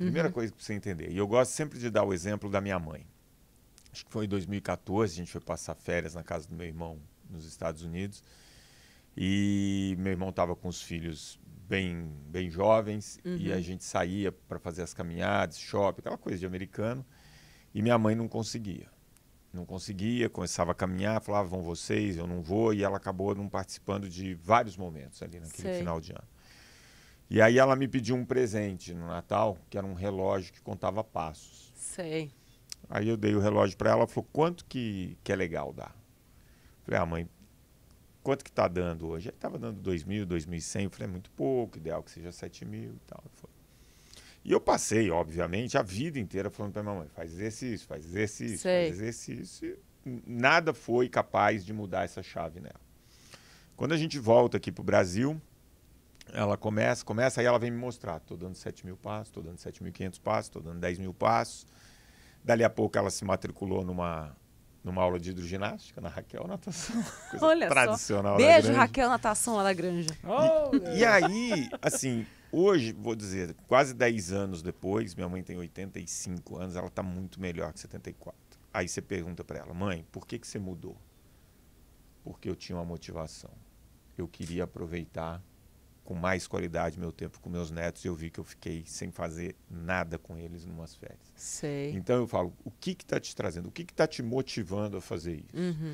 Primeira uhum. coisa que você entender. E eu gosto sempre de dar o exemplo da minha mãe. Acho que foi em 2014, a gente foi passar férias na casa do meu irmão nos Estados Unidos. E meu irmão estava com os filhos bem, bem jovens uhum. e a uhum. gente saía para fazer as caminhadas, shopping, aquela coisa de americano. E minha mãe não conseguia. Não conseguia, começava a caminhar, falava, ah, vão vocês, eu não vou. E ela acabou não participando de vários momentos ali naquele Sei. final de ano. E aí ela me pediu um presente no Natal, que era um relógio que contava passos. Sei. Aí eu dei o relógio para ela, ela falou, quanto que, que é legal dar? Falei, ah, mãe, quanto que tá dando hoje? Aí tava dando 2 mil, 2.100, eu falei, é muito pouco, ideal que seja 7 mil e tal. Foi. E eu passei, obviamente, a vida inteira falando para minha mãe, faz exercício, faz exercício, Sei. faz exercício. Nada foi capaz de mudar essa chave nela. Quando a gente volta aqui para o Brasil, ela começa, começa, aí ela vem me mostrar. Estou dando 7 mil passos, estou dando 7.500 passos, estou dando 10 mil passos. Dali a pouco ela se matriculou numa, numa aula de hidroginástica, na Raquel Natação. Coisa Olha tradicional. Só. Beijo, Raquel Natação lá da Granja. E, e, aí, assim, hoje, vou dizer, quase 10 anos depois, minha mãe tem 85 anos, ela está muito melhor que 74. Aí você pergunta para ela, mãe, por que, que você mudou? Porque eu tinha uma motivação. Eu queria aproveitar com mais qualidade meu tempo com meus netos e eu vi que eu fiquei sem fazer nada com eles em umas férias. Sei. Então eu falo, o que está te trazendo? O que está te motivando a fazer isso? Uhum.